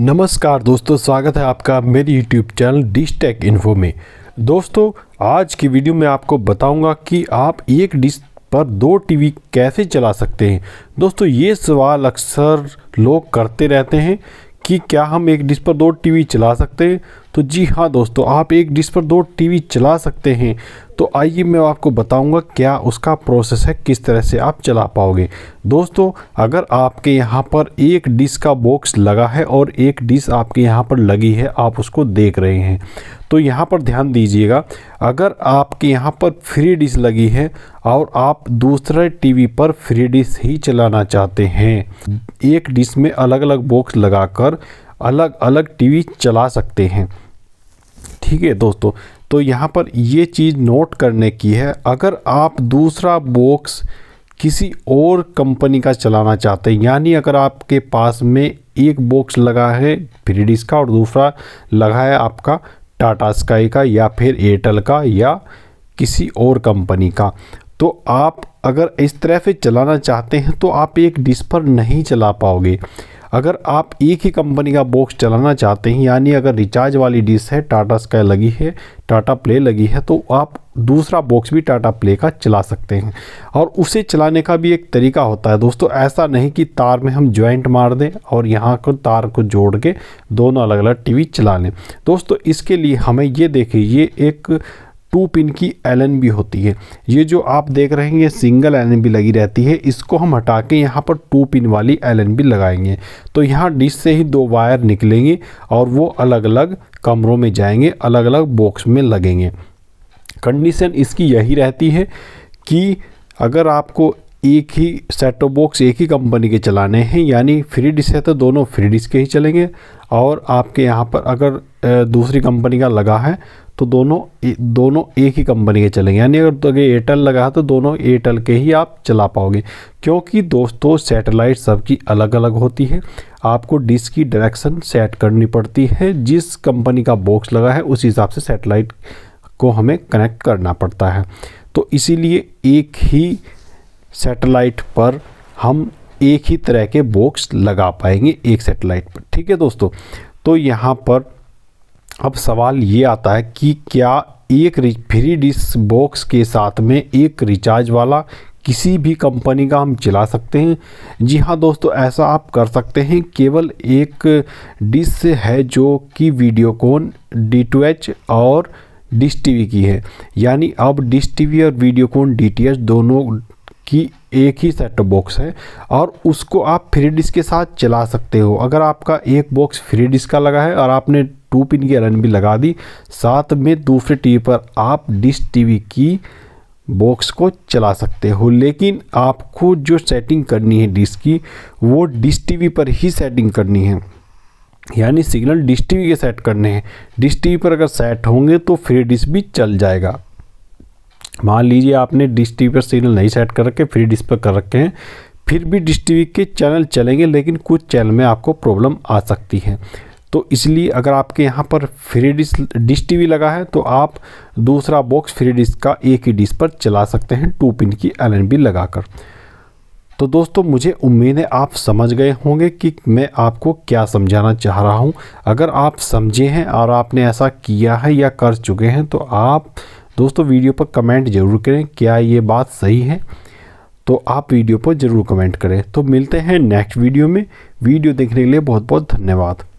नमस्कार दोस्तों स्वागत है आपका मेरे YouTube channel dish tech info में दोस्तों आज की वीडियो में आपको बताऊंगा कि आप एक डिश पर दो टीवी कैसे चला सकते हैं दोस्तों ये सवाल अक्सर लोग करते रहते हैं कि क्या हम एक डिश पर दो टीवी चला सकते हैं तो जी हाँ दोस्तों आप एक डिश पर दो टीवी चला सकते हैं तो आइए मैं आपको बताऊंगा क्या उसका प्रोसेस है किस तरह से आप चला पाओगे दोस्तों अगर आपके यहाँ पर एक डिश का बॉक्स लगा है और एक डिश आपके यहाँ पर लगी है आप उसको देख रहे हैं तो यहाँ पर ध्यान दीजिएगा अगर आपके यहाँ पर फ्री डिश लगी है और आप दूसरे टीवी पर फ्री डिश ही चलाना चाहते हैं एक डिश में अलग अलग बॉक्स लगाकर अलग अलग टीवी चला सकते हैं ठीक है दोस्तों तो यहाँ पर ये चीज़ नोट करने की है अगर आप दूसरा बॉक्स किसी और कंपनी का चलाना चाहते हैं यानी अगर आपके पास में एक बॉक्स लगा है फ्रीडिस का और दूसरा लगा है आपका टाटा स्काई का या फिर एयरटेल का या किसी और कंपनी का तो आप अगर इस तरह से चलाना चाहते हैं तो आप एक डिश पर नहीं चला पाओगे अगर आप एक ही कंपनी का बॉक्स चलाना चाहते हैं यानी अगर रिचार्ज वाली डिश है टाटा स्काई लगी है टाटा प्ले लगी है तो आप दूसरा बॉक्स भी टाटा प्ले का चला सकते हैं और उसे चलाने का भी एक तरीका होता है दोस्तों ऐसा नहीं कि तार में हम जॉइंट मार दें और यहाँ को तार को जोड़ के दोनों अलग अलग टी चला लें दोस्तों इसके लिए हमें ये देखिए ये एक टू पिन की एलन भी होती है ये जो आप देख रहे हैं ये सिंगल एलन भी लगी रहती है इसको हम हटा के यहाँ पर टू पिन वाली एलन भी लगाएंगे तो यहाँ डिश से ही दो वायर निकलेंगे और वो अलग अलग कमरों में जाएंगे अलग अलग बॉक्स में लगेंगे कंडीशन इसकी यही रहती है कि अगर आपको एक ही सेट ऑफ बॉक्स एक ही कंपनी के चलाने हैं यानी फ्री डिश है तो दोनों फ्री डिश के ही चलेंगे और आपके यहाँ पर अगर दूसरी कंपनी का लगा है तो दोनों दोनों एक ही कंपनी के चलेंगे यानी अगर तो अगर एयरटेल लगा है तो दोनों एयरटेल के ही आप चला पाओगे क्योंकि दोस्तों सैटेलाइट सबकी अलग अलग होती है आपको डिश की डायरेक्शन सेट करनी पड़ती है जिस कंपनी का बॉक्स लगा है उस हिसाब से सैटेलाइट को हमें कनेक्ट करना पड़ता है तो इसीलिए एक ही सैटेलाइट पर हम एक ही तरह के बॉक्स लगा पाएंगे एक सैटेलाइट पर ठीक है दोस्तों तो यहाँ पर अब सवाल ये आता है कि क्या एक फ्री डिश बॉक्स के साथ में एक रिचार्ज वाला किसी भी कंपनी का हम चला सकते हैं जी हाँ दोस्तों ऐसा आप कर सकते हैं केवल एक डिश है जो कि वीडियोकॉन डी टू एच और डिश टी की है यानी अब डिश टी और वीडियोकॉन डी दोनों की एक ही सेट बॉक्स है और उसको आप फ्री डिस्क के साथ चला सकते हो अगर आपका एक बॉक्स फ्री डिस्क का लगा है और आपने टू पिन की रन भी लगा दी साथ में दूसरे टीवी पर आप डिश टीवी की बॉक्स को चला सकते हो लेकिन आपको जो सेटिंग करनी है डिश की वो डिश टीवी पर ही सेटिंग करनी है यानी सिग्नल डिश टीवी के सेट करने हैं डिश टीवी पर अगर सेट होंगे तो फ्री डिश भी चल जाएगा मान लीजिए आपने डिश टी पर सिग्नल नहीं सेट कर रखे फ्री डिश पर कर रखे हैं फिर भी डिश टी के चैनल चलेंगे लेकिन कुछ चैनल में आपको प्रॉब्लम आ सकती है तो इसलिए अगर आपके यहाँ पर फ्री डिश डिश टी लगा है तो आप दूसरा बॉक्स फ्री डिश का एक ही डिश पर चला सकते हैं टू पिन की एल एन बी लगाकर तो दोस्तों मुझे उम्मीद है आप समझ गए होंगे कि मैं आपको क्या समझाना चाह रहा हूँ अगर आप समझे हैं और आपने ऐसा किया है या कर चुके हैं तो आप दोस्तों वीडियो पर कमेंट ज़रूर करें क्या ये बात सही है तो आप वीडियो पर ज़रूर कमेंट करें तो मिलते हैं नेक्स्ट वीडियो में वीडियो देखने के लिए बहुत बहुत धन्यवाद